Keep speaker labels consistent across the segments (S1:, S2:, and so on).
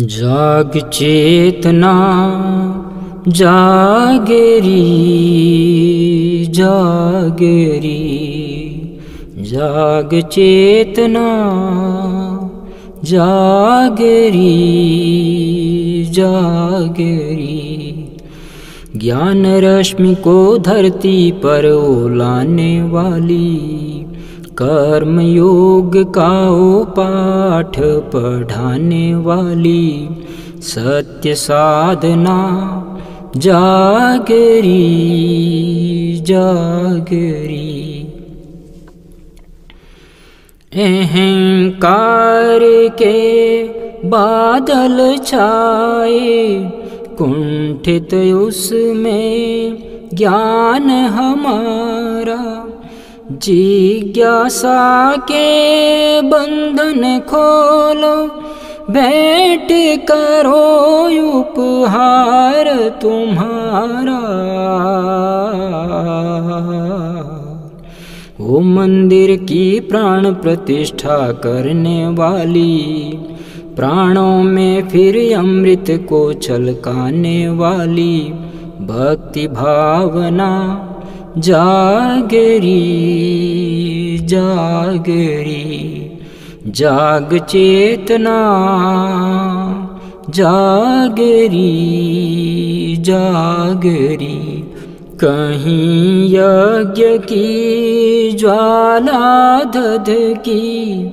S1: जाग चेतना जागेरी जागेरी जाग चेतना जागेरी जागेरी ज्ञान रश्मि को धरती पर ओलाने वाली कर्म योग का पाठ पढ़ाने वाली सत्य साधना जागरी जागरी अहंकार के बादल छाए कुंठित उसमें ज्ञान हमारा जिज्ञासा के बंधन खोलो बैठ करो उपहार तुम्हारा वो मंदिर की प्राण प्रतिष्ठा करने वाली प्राणों में फिर अमृत को छलकाने वाली भक्ति भावना जागरी जागरी जाग चेतना जागरी जागरी कहीं यज्ञ की ज्वाला दध की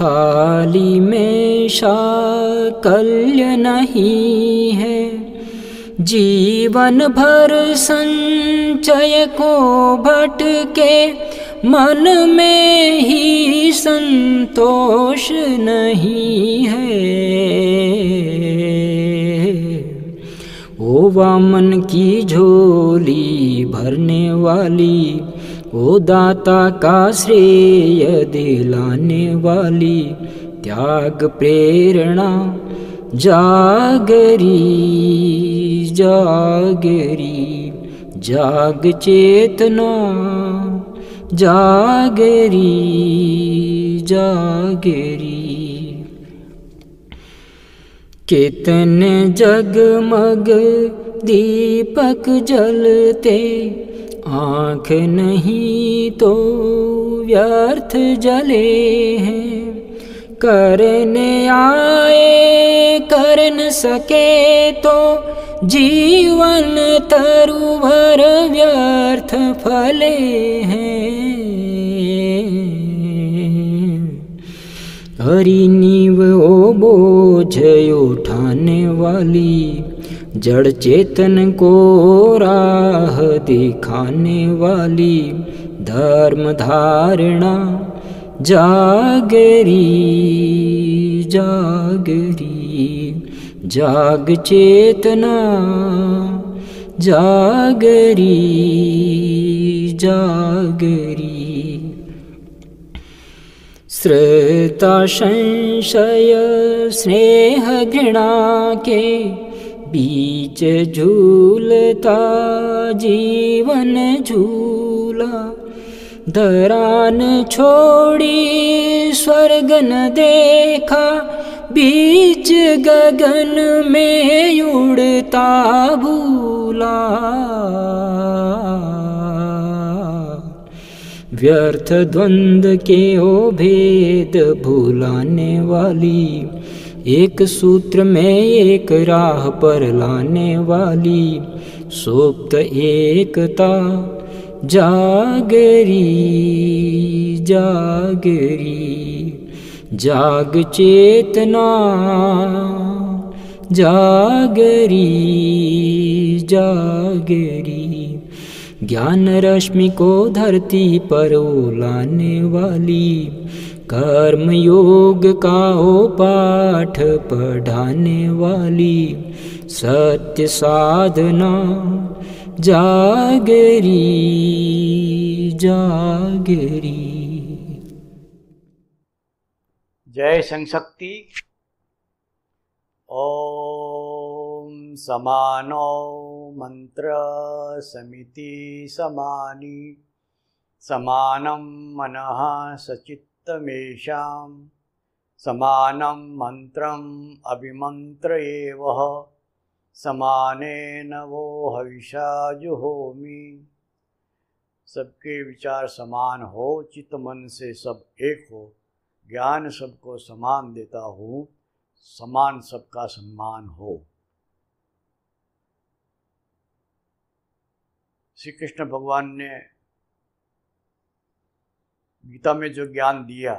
S1: थाली में शाकल्य नहीं है जीवन भर संचय को भटके मन में ही संतोष नहीं है ओ वामन की झोली भरने वाली ओ दाता का श्रेय दिलाने वाली त्याग प्रेरणा जागरी जागरी जाग चेतना जागरी जागरी केतन जगमग दीपक जलते आंख नहीं तो व्यर्थ जले हैं करने आए कर न सके तो जीवन तरु व्यर्थ फले हैं हरी नीव ओ बोझ उठाने वाली जड़ चेतन को राह दिखाने वाली धर्म धारणा जागरी जागरी जाग जागरी जागरी जागरी श्रता संशय के बीच झूलता जीवन झूल धरान छोड़ी स्वर्ग न देखा बीच गगन में उड़ता भूला व्यर्थ द्वंद के ओ भेद भूलाने वाली एक सूत्र में एक राह पर लाने वाली सोप्त एकता जागरी जागरी जाग चेतना जागरी जागरी ज्ञान रश्मि को धरती पर लाने वाली कर्म योग का हो पाठ पढ़ाने वाली सत्य साधना जागरी, जागरी
S2: जयशंशक्ति ॐ समानौ समिति समानी समानं मनः सचित्तमेषां समानं मन्त्रम् अभिमन्त्र एव समाने न वो हविषा जो होमी सबके विचार समान हो चित्त मन से सब एक हो ज्ञान सबको समान देता हूँ समान सबका सम्मान हो श्री कृष्ण भगवान ने गीता में जो ज्ञान दिया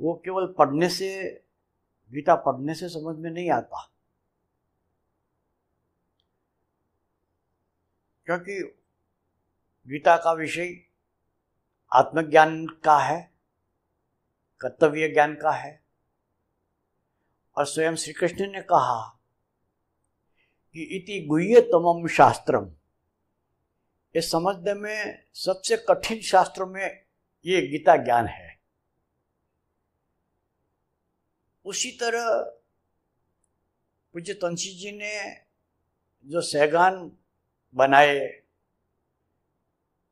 S2: वो केवल पढ़ने से गीता पढ़ने से समझ में नहीं आता क्योंकि गीता का विषय आत्मज्ञान का है कर्तव्य ज्ञान का है और स्वयं श्री कृष्ण ने कहा कि इति गुह्यतम शास्त्रम ये समझने में सबसे कठिन शास्त्र में ये गीता ज्ञान है उसी तरह पूज्य तंशी जी ने जो सहगान बनाए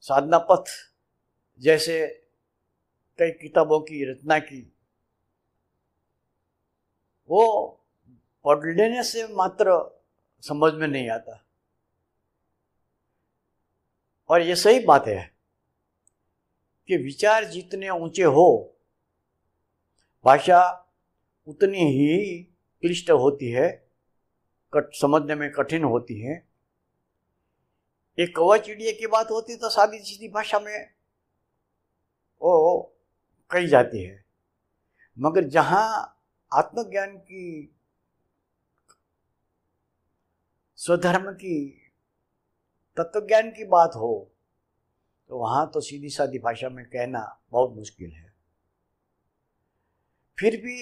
S2: साधना पथ जैसे कई किताबों की रचना की वो पढ़ लेने से मात्र समझ में नहीं आता और ये सही बात है कि विचार जितने ऊंचे हो भाषा उतनी ही क्लिष्ट होती है कट समझने में कठिन होती है एक कौवा चिड़िया की बात होती तो सादी सीधी भाषा में वो कही जाती है मगर जहां आत्मज्ञान की स्वधर्म की तत्वज्ञान की बात हो तो वहां तो सीधी सादी भाषा में कहना बहुत मुश्किल है फिर भी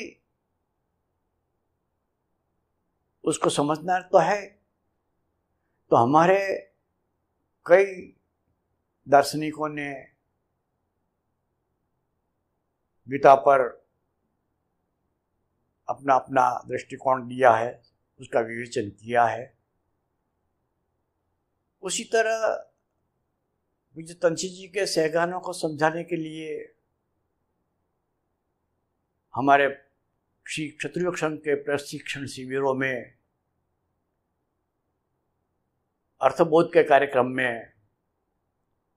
S2: उसको समझना तो है तो हमारे कई दार्शनिकों ने गीता पर अपना अपना दृष्टिकोण दिया है उसका विवेचन किया है उसी तरह मुझे तंशी जी के सहगानों को समझाने के लिए हमारे क्षत्रिय संघ के प्रशिक्षण शिविरों में अर्थबोध के कार्यक्रम में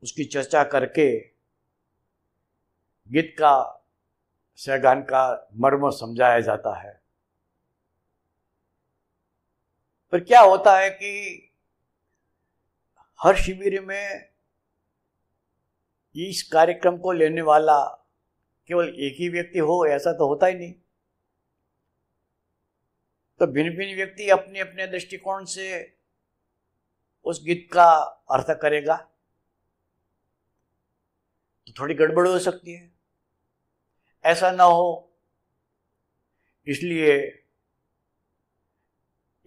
S2: उसकी चर्चा करके गीत का सहगान का मर्म समझाया जाता है पर क्या होता है कि हर शिविर में इस कार्यक्रम को लेने वाला केवल एक ही व्यक्ति हो ऐसा तो होता ही नहीं तो भिन्न भिन्न व्यक्ति अपने अपने दृष्टिकोण से उस गीत का अर्थ करेगा तो थोड़ी गड़बड़ हो सकती है ऐसा ना हो इसलिए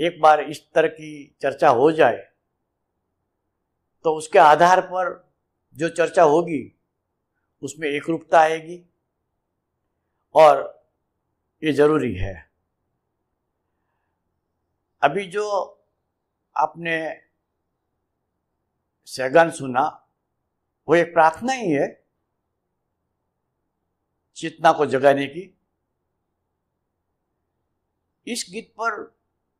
S2: एक बार इस तरह की चर्चा हो जाए तो उसके आधार पर जो चर्चा होगी उसमें एक रूपता आएगी और ये ज़रूरी है अभी जो आपने सहगन सुना वो एक प्रार्थना ही है चेतना को जगाने की इस गीत पर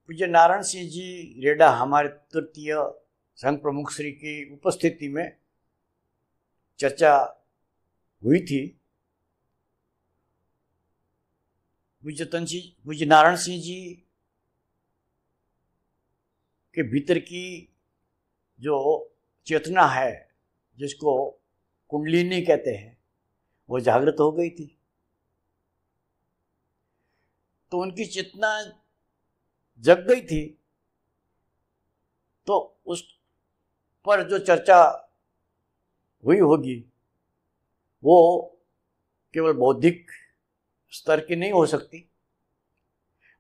S2: पूज्य नारायण सिंह जी रेडा हमारे तृतीय संघ प्रमुख श्री की उपस्थिति में चर्चा हुई थी पूज्य तन सिंह पूज्य नारायण सिंह जी के भीतर की जो चेतना है जिसको कुंडलिनी कहते हैं वो जागृत हो गई थी तो उनकी चेतना जग गई थी तो उस पर जो चर्चा हुई होगी वो केवल बौद्धिक स्तर की नहीं हो सकती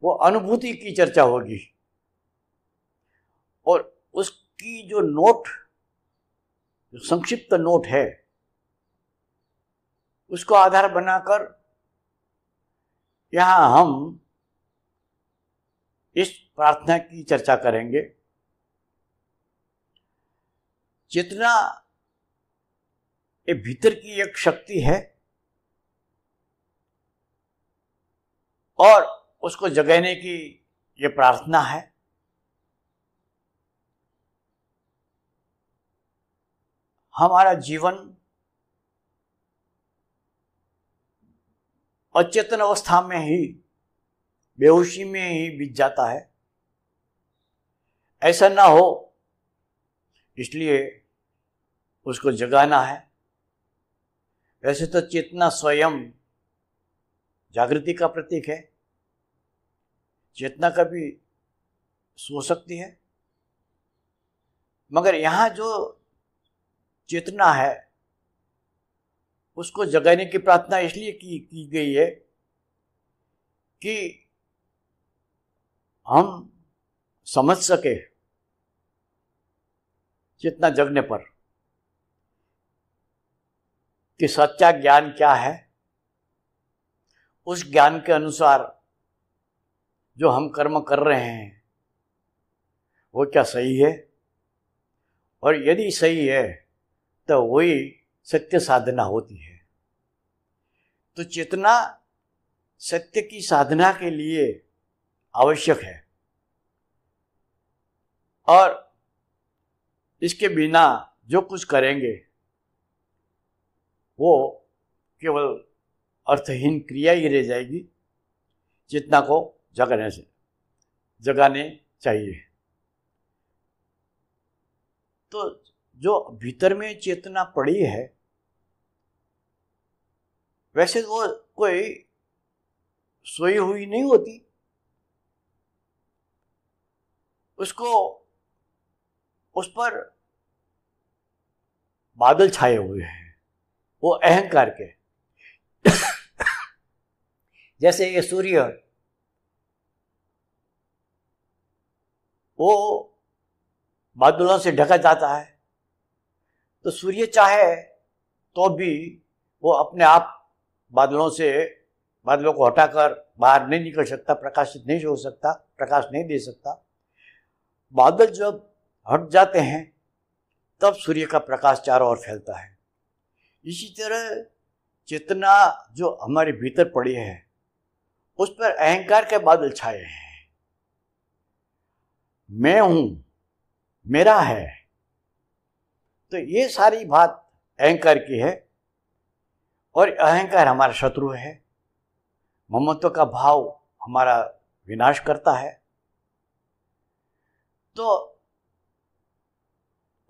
S2: वो अनुभूति की चर्चा होगी और उसकी जो नोट जो संक्षिप्त नोट है उसको आधार बनाकर यहाँ हम इस प्रार्थना की चर्चा करेंगे जितना ये भीतर की एक शक्ति है और उसको जगहने की ये प्रार्थना है हमारा जीवन अचेतन अवस्था में ही बेहोशी में ही बीत जाता है ऐसा ना हो इसलिए उसको जगाना है वैसे तो चेतना स्वयं जागृति का प्रतीक है चेतना कभी सो सकती है मगर यहां जो चेतना है उसको जगाने की प्रार्थना इसलिए की, की गई है कि हम समझ सके चेतना जगने पर कि सच्चा ज्ञान क्या है उस ज्ञान के अनुसार जो हम कर्म कर रहे हैं वो क्या सही है और यदि सही है तो वही सत्य साधना होती है तो चेतना सत्य की साधना के लिए आवश्यक है और इसके बिना जो कुछ करेंगे वो केवल अर्थहीन क्रिया ही रह जाएगी चेतना को जगाने से जगाने चाहिए तो जो भीतर में चेतना पड़ी है वैसे वो तो कोई सोई हुई नहीं होती उसको उस पर बादल छाए हुए हैं वो अहंकार के जैसे ये सूर्य वो बादलों से ढका जाता है तो सूर्य चाहे तो भी वो अपने आप बादलों से बादलों को हटाकर बाहर नहीं निकल सकता प्रकाशित नहीं हो सकता प्रकाश नहीं दे सकता बादल जब हट जाते हैं तब सूर्य का प्रकाश चारों ओर फैलता है इसी तरह चेतना जो हमारे भीतर पड़ी है उस पर अहंकार के बादल छाए हैं मैं हूं मेरा है तो ये सारी बात अहंकार की है और अहंकार हमारा शत्रु है ममत्व का भाव हमारा विनाश करता है तो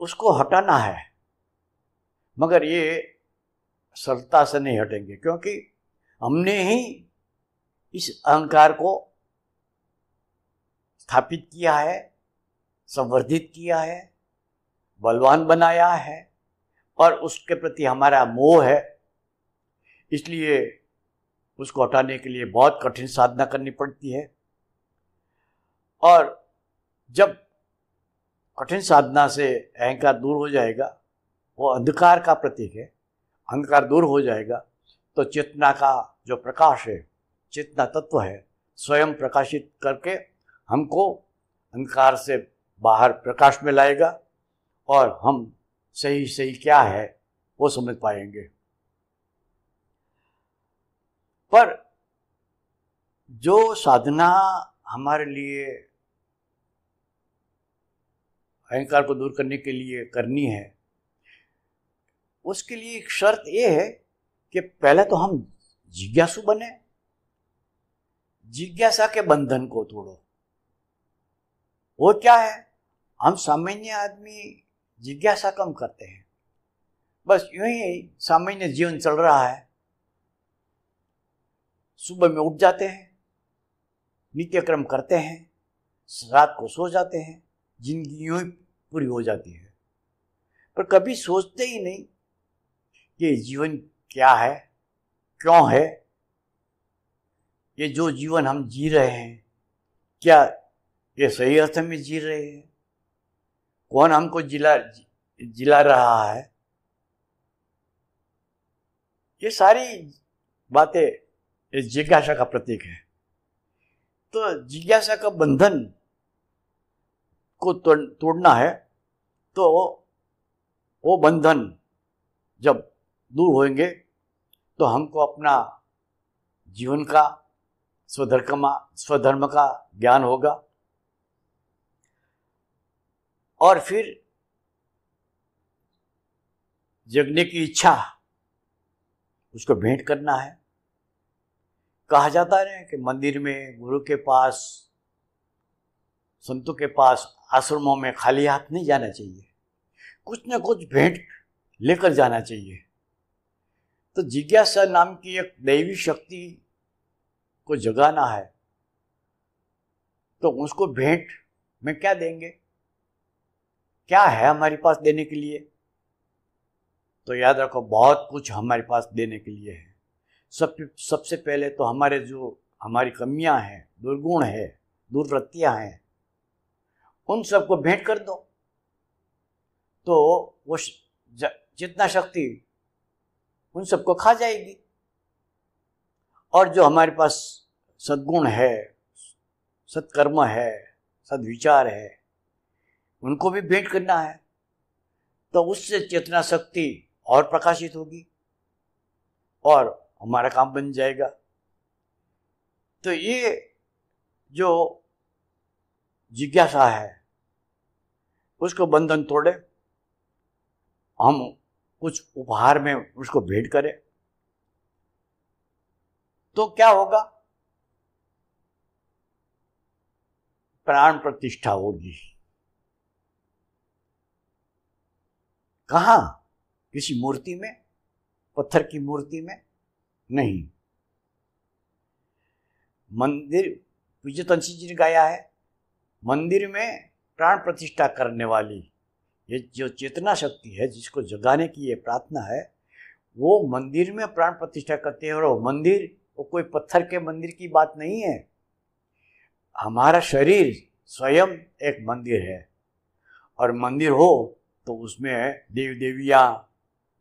S2: उसको हटाना है मगर ये सरलता से नहीं हटेंगे क्योंकि हमने ही इस अहंकार को स्थापित किया है संवर्धित किया है बलवान बनाया है और उसके प्रति हमारा मोह है इसलिए उसको हटाने के लिए बहुत कठिन साधना करनी पड़ती है और जब कठिन साधना से अहंकार दूर हो जाएगा वो अंधकार का प्रतीक है अंधकार दूर हो जाएगा तो चेतना का जो प्रकाश है चेतना तत्व है स्वयं प्रकाशित करके हमको अंधकार से बाहर प्रकाश में लाएगा और हम सही सही क्या है वो समझ पाएंगे पर जो साधना हमारे लिए अहंकार को दूर करने के लिए करनी है उसके लिए एक शर्त ये है कि पहले तो हम जिज्ञासु बने जिज्ञासा के बंधन को तोड़ो वो क्या है हम सामान्य आदमी जिज्ञासा कम करते हैं बस यूं ही सामान्य जीवन चल रहा है सुबह में उठ जाते हैं नित्यक्रम करते हैं रात को सो जाते हैं जिंदगी यूं ही पूरी हो जाती है पर कभी सोचते ही नहीं कि जीवन क्या है क्यों है ये जो जीवन हम जी रहे हैं क्या ये सही अर्थ में जी रहे हैं कौन हमको जिला जिला रहा है ये सारी बातें इस जिज्ञासा का प्रतीक है तो जिज्ञासा का बंधन को तो तोड़ना है तो वो बंधन जब दूर होंगे तो हमको अपना जीवन का स्वधर्म का स्वधर्म का ज्ञान होगा और फिर जगने की इच्छा उसको भेंट करना है कहा जाता है कि मंदिर में गुरु के पास संतों के पास आश्रमों में खाली हाथ नहीं जाना चाहिए कुछ न कुछ भेंट लेकर जाना चाहिए तो जिज्ञासा नाम की एक दैवी शक्ति को जगाना है तो उसको भेंट में क्या देंगे क्या है हमारे पास देने के लिए तो याद रखो बहुत कुछ हमारे पास देने के लिए है सब सबसे पहले तो हमारे जो हमारी कमियां हैं दुर्गुण है दुर्वृत्तियां हैं उन सबको भेंट कर दो तो वो जितना शक्ति उन सबको खा जाएगी और जो हमारे पास सद्गुण है सत्कर्म है सद्विचार है उनको भी भेंट करना है तो उससे चेतना शक्ति और प्रकाशित होगी और हमारा काम बन जाएगा तो ये जो जिज्ञासा है उसको बंधन तोड़े हम कुछ उपहार में उसको भेंट करें तो क्या होगा प्राण प्रतिष्ठा होगी कहा किसी मूर्ति में पत्थर की मूर्ति में नहीं मंदिर विजय तंशी जी ने गाया है मंदिर में प्राण प्रतिष्ठा करने वाली ये जो चेतना शक्ति है जिसको जगाने की ये प्रार्थना है वो मंदिर में प्राण प्रतिष्ठा करते हैं और वो मंदिर वो कोई पत्थर के मंदिर की बात नहीं है हमारा शरीर स्वयं एक मंदिर है और मंदिर हो तो उसमें देव देविया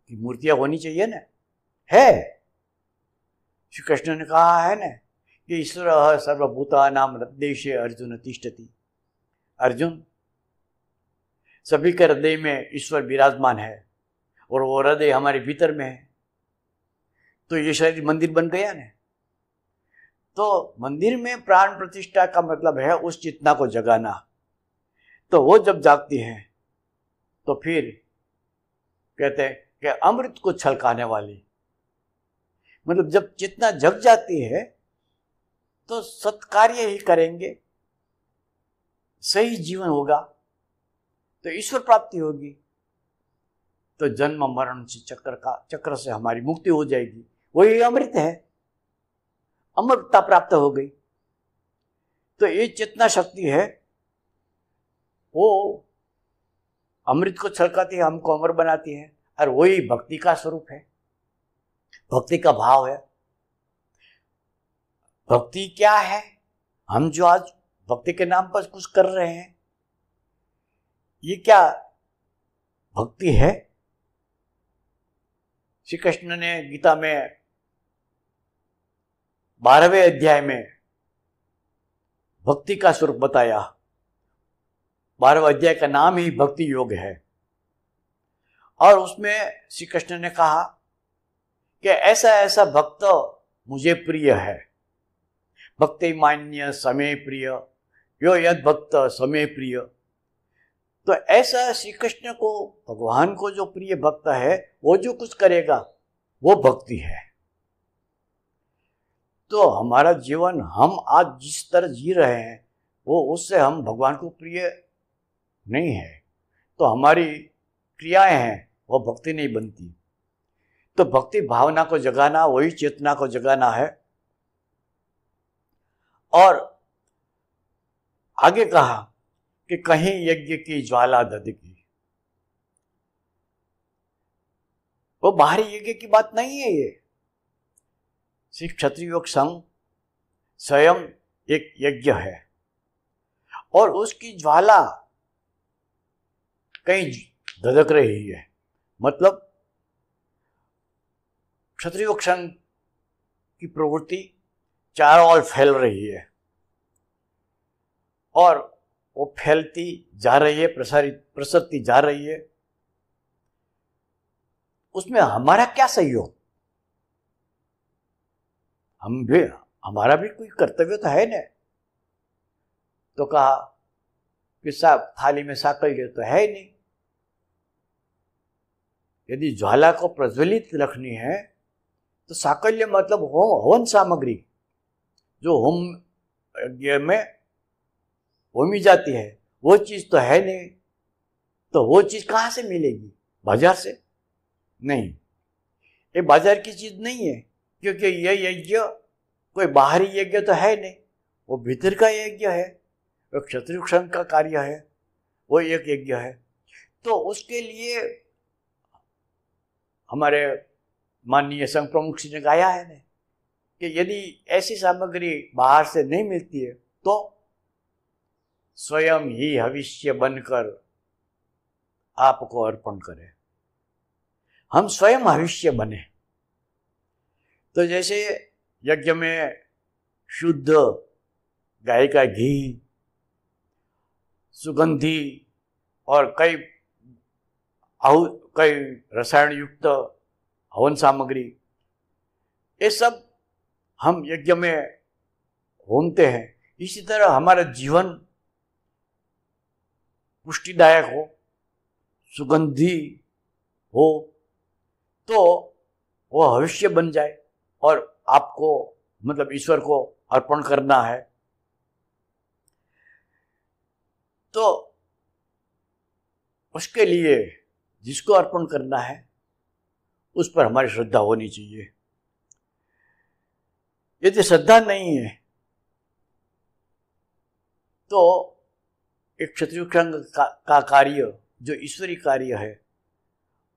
S2: की मूर्तियां होनी चाहिए ना है श्री कृष्ण ने कहा है ना कि ईश्वर सर्वभूता नाम हृदय अर्जुन तिष्ठति अर्जुन सभी के हृदय में ईश्वर विराजमान है और वो हृदय हमारे भीतर में है तो ये शरीर मंदिर बन गया ना तो मंदिर में प्राण प्रतिष्ठा का मतलब है उस चेतना को जगाना तो वो जब जागती है तो फिर कहते हैं कि अमृत को छलकाने वाली मतलब जब चेतना जग जाती है तो सत्कार्य ही करेंगे सही जीवन होगा तो ईश्वर प्राप्ति होगी तो जन्म मरण से चक्र का चक्र से हमारी मुक्ति हो जाएगी वही अमृत है अमृतता प्राप्त हो गई तो ये चेतना शक्ति है वो अमृत को छलकाती है हमको अमर बनाती है और वही भक्ति का स्वरूप है भक्ति का भाव है भक्ति क्या है हम जो आज भक्ति के नाम पर कुछ कर रहे हैं ये क्या भक्ति है श्री कृष्ण ने गीता में बारहवें अध्याय में भक्ति का स्वरूप बताया बारहवा अध्याय का नाम ही भक्ति योग है और उसमें श्री कृष्ण ने कहा कि ऐसा ऐसा भक्त मुझे प्रिय है भक्ति मान्य समय प्रिय यो यद भक्त समय प्रिय तो ऐसा श्री कृष्ण को भगवान को जो प्रिय भक्त है वो जो कुछ करेगा वो भक्ति है तो हमारा जीवन हम आज जिस तरह जी रहे हैं वो उससे हम भगवान को प्रिय नहीं है तो हमारी क्रियाएं हैं वह भक्ति नहीं बनती तो भक्ति भावना को जगाना वही चेतना को जगाना है और आगे कहा कि कहीं यज्ञ की ज्वाला दध वो बाहरी यज्ञ की बात नहीं है ये श्री क्षत्रिय संघ स्वयं एक यज्ञ है और उसकी ज्वाला कहीं धधक रही है मतलब क्षत्रियो क्षण की प्रवृत्ति चारों ओर फैल रही है और वो फैलती जा रही है प्रसारित प्रसरती जा रही है उसमें हमारा क्या सहयोग हम भी हमारा भी कोई कर्तव्य तो है ना तो कहा कि साहब थाली में साकल ये तो है ही नहीं यदि ज्वाला को प्रज्वलित रखनी है तो साकल्य मतलब हो हवन सामग्री जो होम यज्ञ में होमी जाती है वो चीज़ तो है नहीं तो वो चीज़ कहाँ से मिलेगी बाजार से नहीं ये बाजार की चीज़ नहीं है क्योंकि यह यज्ञ कोई बाहरी यज्ञ तो है नहीं वो भीतर का यज्ञ है वो का कार्य है वो एक यज्ञ है तो उसके लिए हमारे माननीय संघ प्रमुख जी ने गाया है ने कि यदि ऐसी सामग्री बाहर से नहीं मिलती है तो स्वयं ही भविष्य बनकर आपको अर्पण करें हम स्वयं भविष्य बने तो जैसे यज्ञ में शुद्ध गाय का घी सुगंधी और कई आहु कई रसायन युक्त हवन सामग्री ये सब हम यज्ञ में होमते हैं इसी तरह हमारा जीवन पुष्टिदायक हो सुगंधी हो तो वो भविष्य बन जाए और आपको मतलब ईश्वर को अर्पण करना है तो उसके लिए जिसको अर्पण करना है उस पर हमारी श्रद्धा होनी चाहिए यदि तो श्रद्धा नहीं है तो एक संघ का, का कार्य जो ईश्वरी कार्य है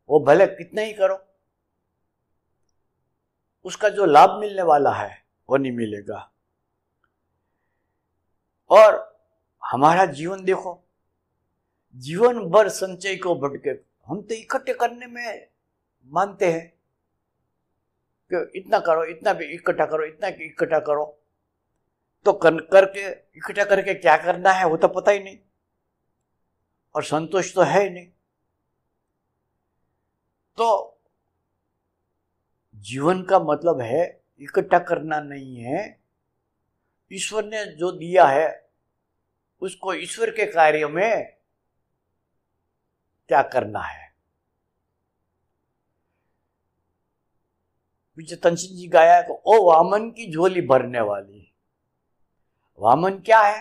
S2: वो भले कितना ही करो उसका जो लाभ मिलने वाला है वो नहीं मिलेगा और हमारा जीवन देखो जीवन भर संचय को भटके हम तो इकट्ठे करने में मानते हैं कि इतना करो इतना भी इकट्ठा करो इतना इकट्ठा करो तो कर करके इकट्ठा करके क्या करना है वो तो पता ही नहीं और संतोष तो है ही नहीं तो जीवन का मतलब है इकट्ठा करना नहीं है ईश्वर ने जो दिया है उसको ईश्वर के कार्य में क्या करना है पीछे तंशी जी गाया है ओ वामन की झोली भरने वाली वामन क्या है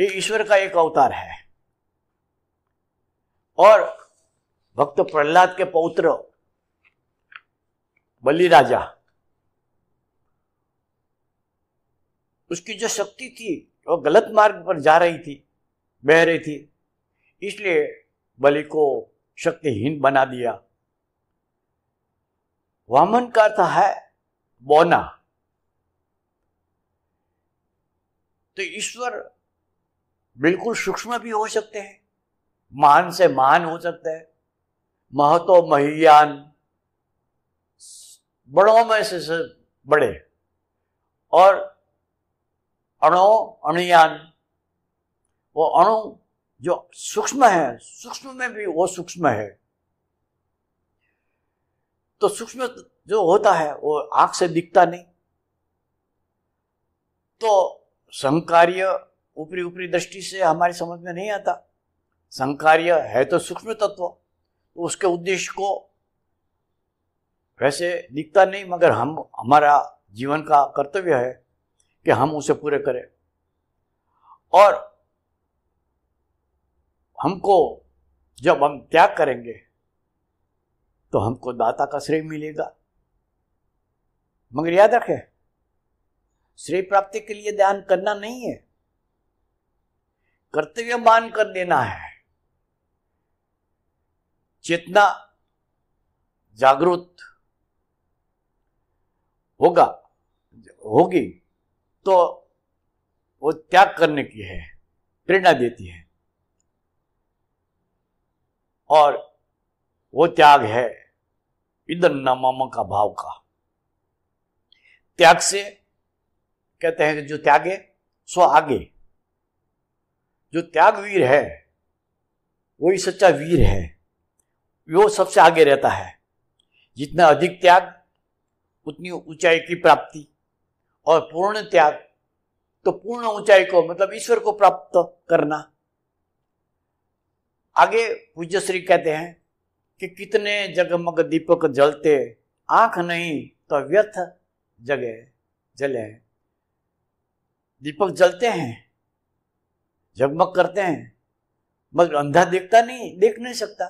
S2: ये ईश्वर का एक अवतार है और भक्त प्रहलाद के पौत्र बलि राजा उसकी जो शक्ति थी वो गलत मार्ग पर जा रही थी बह रही थी इसलिए बलि को शक्तिहीन बना दिया वामन का अर्थ है बोना तो ईश्वर बिल्कुल सूक्ष्म भी हो सकते हैं महान से महान हो सकते हैं महतो महियान बड़ों में से, से बड़े और अणो अणुयान वो अणु जो सूक्ष्म है सूक्ष्म में भी वो सूक्ष्म है तो सूक्ष्म जो होता है वो आंख से दिखता नहीं तो संकार्य ऊपरी ऊपरी दृष्टि से हमारी समझ में नहीं आता संकार्य है तो सूक्ष्म तत्व तो उसके उद्देश्य को वैसे दिखता नहीं मगर हम हमारा जीवन का कर्तव्य है कि हम उसे पूरे करें और हमको जब हम त्याग करेंगे तो हमको दाता का श्रेय मिलेगा मगर याद रखें श्रेय प्राप्ति के लिए ध्यान करना नहीं है कर्तव्य मान कर देना है चेतना जागरूक होगा होगी तो वो त्याग करने की है प्रेरणा देती है और वो त्याग है इधर नमम का भाव का त्याग से कहते हैं कि जो त्यागे सो आगे जो त्याग वीर है वही सच्चा वीर है वो सबसे आगे रहता है जितना अधिक त्याग उतनी ऊंचाई की प्राप्ति और पूर्ण त्याग तो पूर्ण ऊंचाई को मतलब ईश्वर को प्राप्त करना आगे पूज्य श्री कहते हैं कि कितने जगमग दीपक जलते आंख नहीं तो व्यर्थ जगे जले दीपक जलते हैं जगमग करते हैं मगर अंधा देखता नहीं देख नहीं सकता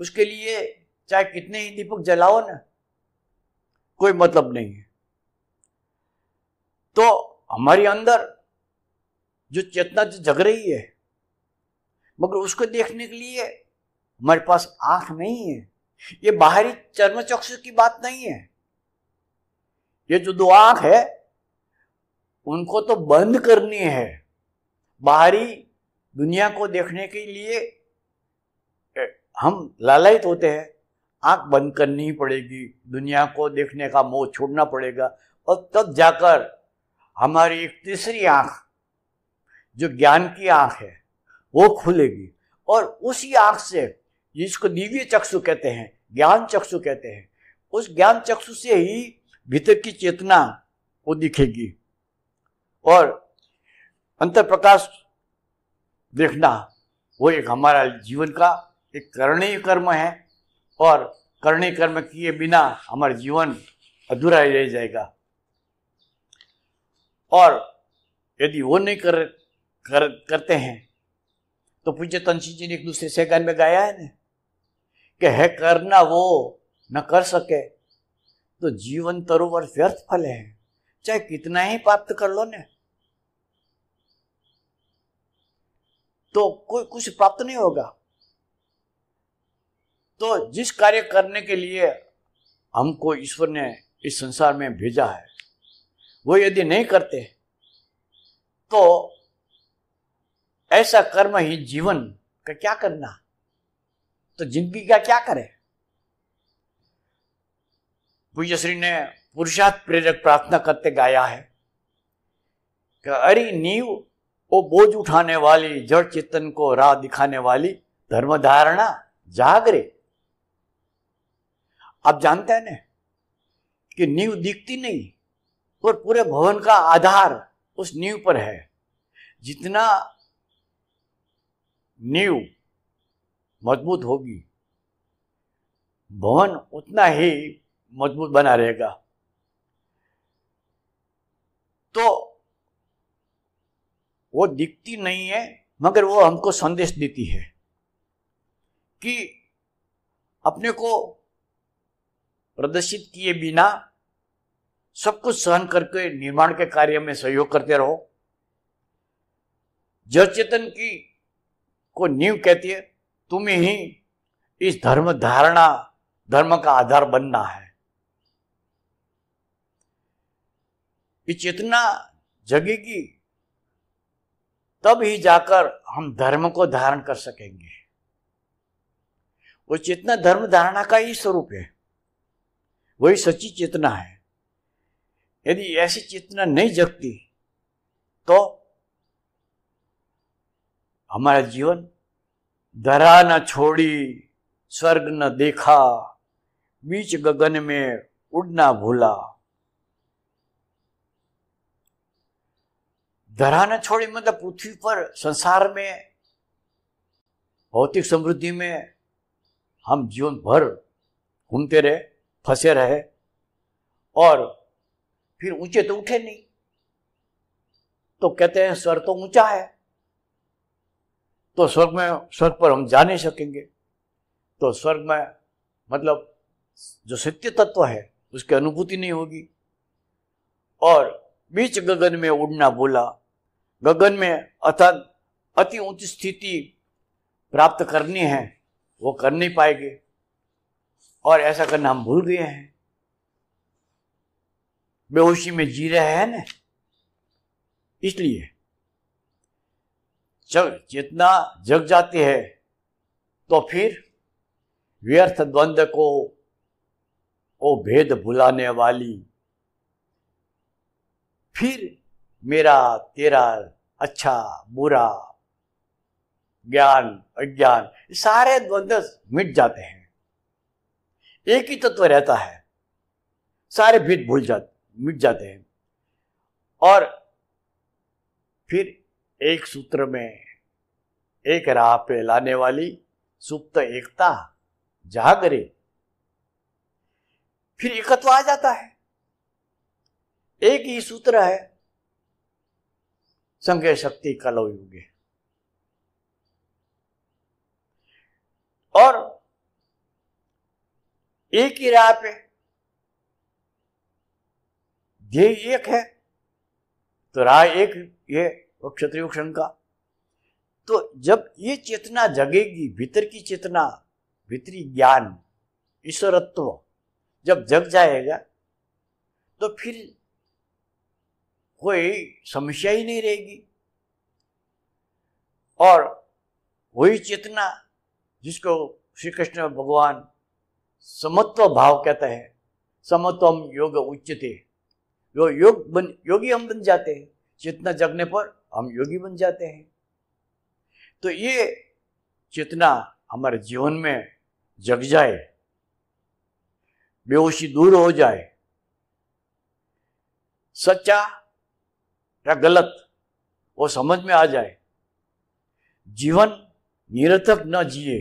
S2: उसके लिए चाहे कितने ही दीपक जलाओ ना कोई मतलब नहीं है तो हमारे अंदर जो चेतना जो जग रही है मगर उसको देखने के लिए हमारे पास आंख नहीं है ये बाहरी चर्म चक्षु की बात नहीं है ये जो दो आंख है उनको तो बंद करनी है बाहरी दुनिया को देखने के लिए हम लालयित होते हैं आंख बंद करनी ही पड़ेगी दुनिया को देखने का मोह छोड़ना पड़ेगा और तब जाकर हमारी एक तीसरी आंख जो ज्ञान की आंख है वो खुलेगी और उसी आँख से जिसको दिव्य चक्षु कहते हैं ज्ञान चक्षु कहते हैं उस ज्ञान चक्षु से ही भीतर की चेतना वो दिखेगी और अंतर प्रकाश देखना वो एक हमारा जीवन का एक करणीय कर्म है और करणीय कर्म किए बिना हमारा जीवन अधूरा रह जाएगा और यदि वो नहीं कर, कर करते हैं तो पूछे तनशी जी ने एक दूसरे से गान में गाया है ना कि है करना वो न कर सके तो जीवन तरोवर व्यर्थ फल है चाहे कितना ही प्राप्त कर लो ने तो कोई कुछ प्राप्त नहीं होगा तो जिस कार्य करने के लिए हमको ईश्वर ने इस संसार में भेजा है वो यदि नहीं करते तो ऐसा कर्म ही जीवन का क्या करना तो जिंदगी का क्या करे पूज्य श्री ने पुरुषार्थ प्रेरक प्रार्थना करते गाया है कि अरे नीव वो बोझ उठाने वाली जड़ चेतन को राह दिखाने वाली धर्म धारणा जागरे आप जानते हैं ना कि नींव दिखती नहीं और पूरे भवन का आधार उस नींव पर है जितना नींव मजबूत होगी भवन उतना ही मजबूत बना रहेगा तो वो दिखती नहीं है मगर वो हमको संदेश देती है कि अपने को प्रदर्शित किए बिना सब कुछ सहन करके निर्माण के कार्य में सहयोग करते रहो जड़ चेतन की को नींव कहती है तुम ही इस धर्म धारणा धर्म का आधार बनना है ये चेतना जगेगी तब ही जाकर हम धर्म को धारण कर सकेंगे वो चेतना धर्म धारणा का ही स्वरूप है वही सच्ची चेतना है यदि ऐसी चेतना नहीं जगती तो हमारा जीवन धरा न छोड़ी स्वर्ग न देखा बीच गगन में उड़ना भूला धरा न छोड़ी मतलब पृथ्वी पर संसार में भौतिक समृद्धि में हम जीवन भर घूमते रहे फंसे रहे और फिर ऊंचे तो उठे नहीं तो कहते हैं स्वर तो ऊंचा है तो स्वर्ग में स्वर्ग पर हम जा नहीं सकेंगे तो स्वर्ग में मतलब जो सत्य तत्व है उसकी अनुभूति नहीं होगी और बीच गगन में उड़ना बोला गगन में अर्थात अति उच्च स्थिति प्राप्त करनी है वो कर नहीं पाएंगे और ऐसा करना हम भूल गए हैं बेहोशी में जी रहे हैं ना इसलिए जग चेतना जग जाती है तो फिर व्यर्थ द्वंद्व को ओ भेद भुलाने वाली फिर मेरा तेरा अच्छा बुरा ज्ञान अज्ञान सारे द्वंद्व मिट जाते हैं एक ही तत्व रहता है सारे भेद भूल जाते मिट जाते हैं और फिर एक सूत्र में एक राह पे लाने वाली सुप्त एकता जागरे फिर एकत्व आ जाता है एक ही सूत्र है संघ शक्ति कलो युगे और एक ही राह पे ध्येय एक है तो राह एक ये और क्षत्रियो शंका तो जब ये चेतना जगेगी भीतर की चेतना भीतरी ज्ञान ईश्वरत्व जब जग जाएगा तो फिर कोई समस्या ही नहीं रहेगी और वही चेतना जिसको श्री कृष्ण भगवान समत्व भाव कहते हैं समत्व योग उच्चते जो योग बन योगी हम बन जाते हैं चेतना जगने पर हम योगी बन जाते हैं तो ये चेतना हमारे जीवन में जग जाए बेहोशी दूर हो जाए सच्चा या गलत वो समझ में आ जाए जीवन निरर्थक न जिए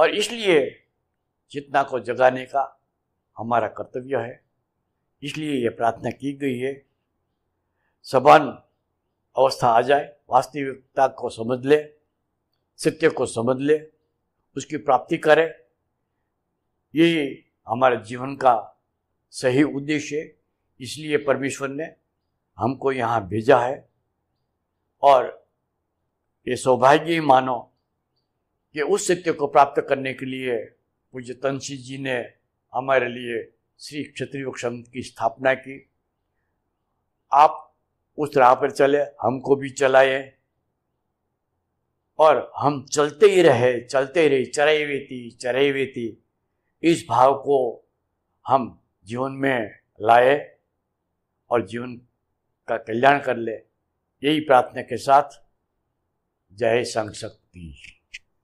S2: और इसलिए चेतना को जगाने का हमारा कर्तव्य है इसलिए ये प्रार्थना की गई है समान अवस्था आ जाए वास्तविकता को समझ ले सत्य को समझ ले उसकी प्राप्ति करे यही हमारे जीवन का सही उद्देश्य है इसलिए परमेश्वर ने हमको यहाँ भेजा है और ये सौभाग्य ही मानो कि उस सत्य को प्राप्त करने के लिए पूज्य तनसी जी ने हमारे लिए श्री क्षत्रिय की स्थापना की आप उस राह पर चले हमको भी चलाए और हम चलते ही रहे चलते रहे चरई वेती चरई थी इस भाव को हम जीवन में लाए और जीवन का कल्याण कर ले यही प्रार्थना के साथ जय संशक्ति शक्ति